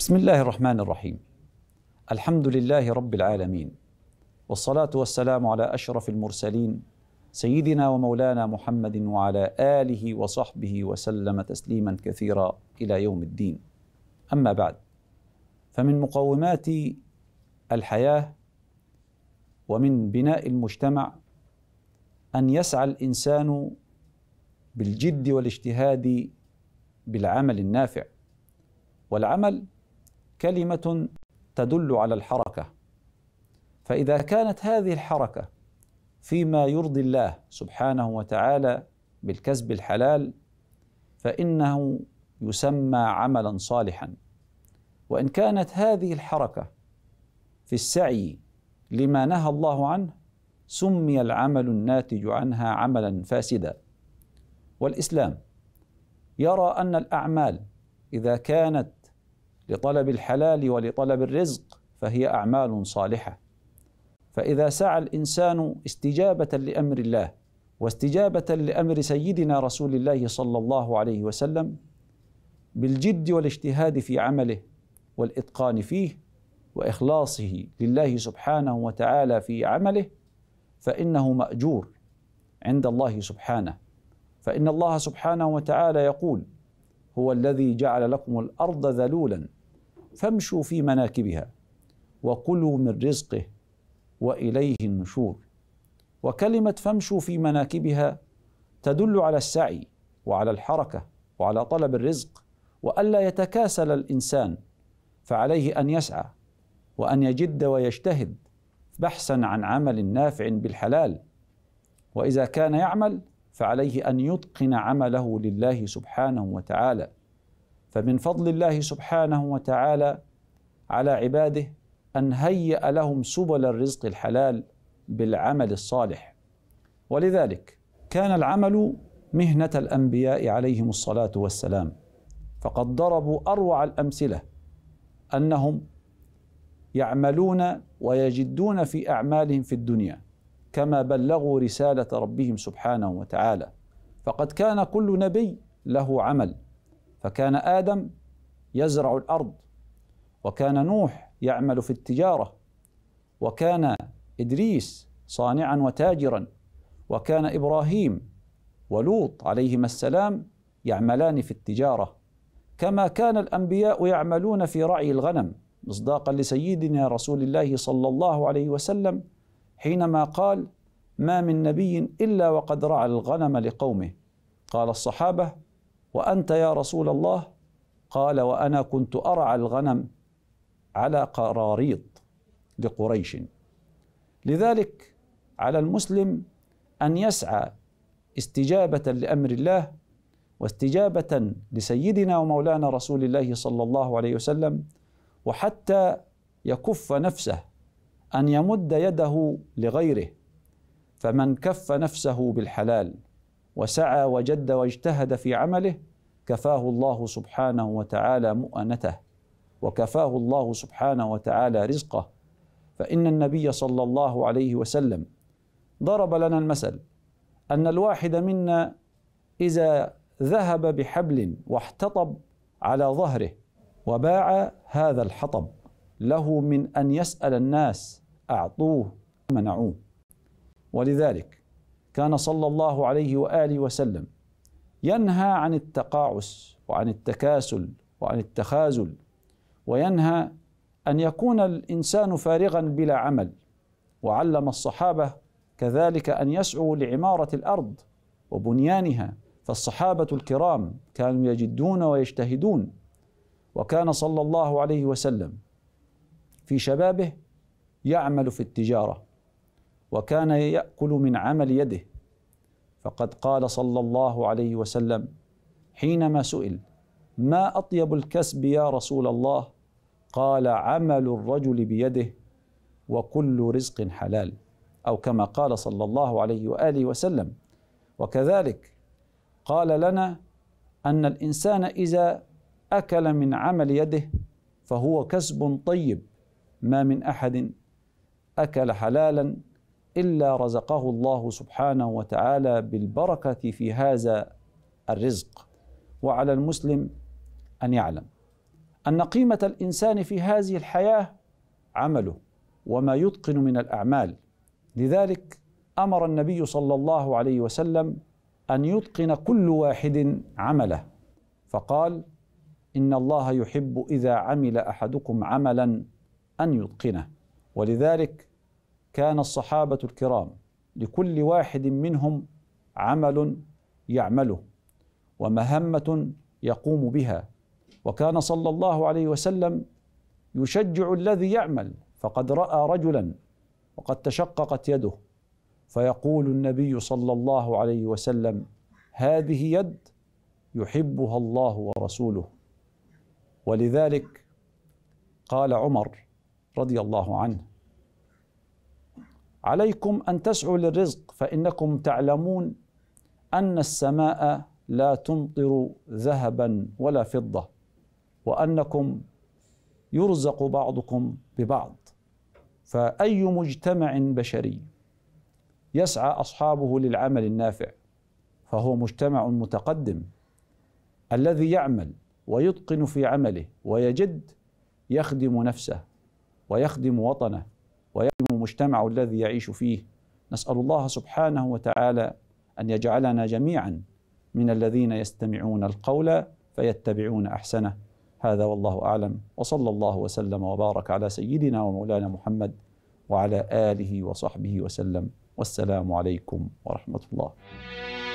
بسم الله الرحمن الرحيم الحمد لله رب العالمين والصلاه والسلام على اشرف المرسلين سيدنا ومولانا محمد وعلى اله وصحبه وسلم تسليما كثيرا الى يوم الدين اما بعد فمن مقومات الحياه ومن بناء المجتمع ان يسعى الانسان بالجد والاجتهاد بالعمل النافع والعمل كلمة تدل على الحركة فإذا كانت هذه الحركة فيما يرضي الله سبحانه وتعالى بالكسب الحلال فإنه يسمى عملا صالحا وإن كانت هذه الحركة في السعي لما نهى الله عنه سمي العمل الناتج عنها عملا فاسدا والإسلام يرى أن الأعمال إذا كانت لطلب الحلال ولطلب الرزق فهي اعمال صالحه فاذا سعى الانسان استجابه لامر الله واستجابه لامر سيدنا رسول الله صلى الله عليه وسلم بالجد والاجتهاد في عمله والاتقان فيه واخلاصه لله سبحانه وتعالى في عمله فانه ماجور عند الله سبحانه فان الله سبحانه وتعالى يقول هو الذي جعل لكم الارض ذلولا فامشوا في مناكبها وكلوا من رزقه واليه النشور وكلمه فامشوا في مناكبها تدل على السعي وعلى الحركه وعلى طلب الرزق والا يتكاسل الانسان فعليه ان يسعى وان يجد ويجتهد بحثا عن عمل نافع بالحلال واذا كان يعمل فعليه ان يتقن عمله لله سبحانه وتعالى فمن فضل الله سبحانه وتعالى على عباده ان هيأ لهم سبل الرزق الحلال بالعمل الصالح ولذلك كان العمل مهنه الانبياء عليهم الصلاه والسلام فقد ضربوا اروع الامثله انهم يعملون ويجدون في اعمالهم في الدنيا كما بلغوا رساله ربهم سبحانه وتعالى فقد كان كل نبي له عمل فكان آدم يزرع الأرض وكان نوح يعمل في التجارة وكان إدريس صانعا وتاجرا وكان إبراهيم ولوط عليهما السلام يعملان في التجارة كما كان الأنبياء يعملون في رعي الغنم مصداقا لسيدنا رسول الله صلى الله عليه وسلم حينما قال ما من نبي إلا وقد رعى الغنم لقومه قال الصحابة وانت يا رسول الله قال وانا كنت ارعى الغنم على قراريط لقريش لذلك على المسلم ان يسعى استجابه لامر الله واستجابه لسيدنا ومولانا رسول الله صلى الله عليه وسلم وحتى يكف نفسه ان يمد يده لغيره فمن كف نفسه بالحلال وسعى وجد واجتهد في عمله كفاه الله سبحانه وتعالى مؤنته وكفاه الله سبحانه وتعالى رزقه فان النبي صلى الله عليه وسلم ضرب لنا المثل ان الواحد منا اذا ذهب بحبل واحتطب على ظهره وباع هذا الحطب له من ان يسال الناس اعطوه منعوه ولذلك كان صلى الله عليه واله وسلم ينهى عن التقاعس وعن التكاسل وعن التخاذل وينهى ان يكون الانسان فارغا بلا عمل وعلم الصحابه كذلك ان يسعوا لعماره الارض وبنيانها فالصحابه الكرام كانوا يجدون ويجتهدون وكان صلى الله عليه وسلم في شبابه يعمل في التجاره وكان ياكل من عمل يده فقد قال صلى الله عليه وسلم حينما سئل ما اطيب الكسب يا رسول الله قال عمل الرجل بيده وكل رزق حلال او كما قال صلى الله عليه واله وسلم وكذلك قال لنا ان الانسان اذا اكل من عمل يده فهو كسب طيب ما من احد اكل حلالا الا رزقه الله سبحانه وتعالى بالبركه في هذا الرزق وعلى المسلم ان يعلم ان قيمه الانسان في هذه الحياه عمله وما يتقن من الاعمال لذلك امر النبي صلى الله عليه وسلم ان يتقن كل واحد عمله فقال ان الله يحب اذا عمل احدكم عملا ان يتقنه ولذلك كان الصحابة الكرام لكل واحد منهم عمل يعمله ومهمة يقوم بها وكان صلى الله عليه وسلم يشجع الذي يعمل فقد رأى رجلا وقد تشققت يده فيقول النبي صلى الله عليه وسلم هذه يد يحبها الله ورسوله ولذلك قال عمر رضي الله عنه عليكم أن تسعوا للرزق فإنكم تعلمون أن السماء لا تمطر ذهبا ولا فضة وأنكم يرزق بعضكم ببعض فأي مجتمع بشري يسعى أصحابه للعمل النافع فهو مجتمع متقدم الذي يعمل ويتقن في عمله ويجد يخدم نفسه ويخدم وطنه ويخدم المجتمع الذي يعيش فيه نسال الله سبحانه وتعالى ان يجعلنا جميعا من الذين يستمعون القول فيتبعون احسنه هذا والله اعلم وصلى الله وسلم وبارك على سيدنا ومولانا محمد وعلى اله وصحبه وسلم والسلام عليكم ورحمه الله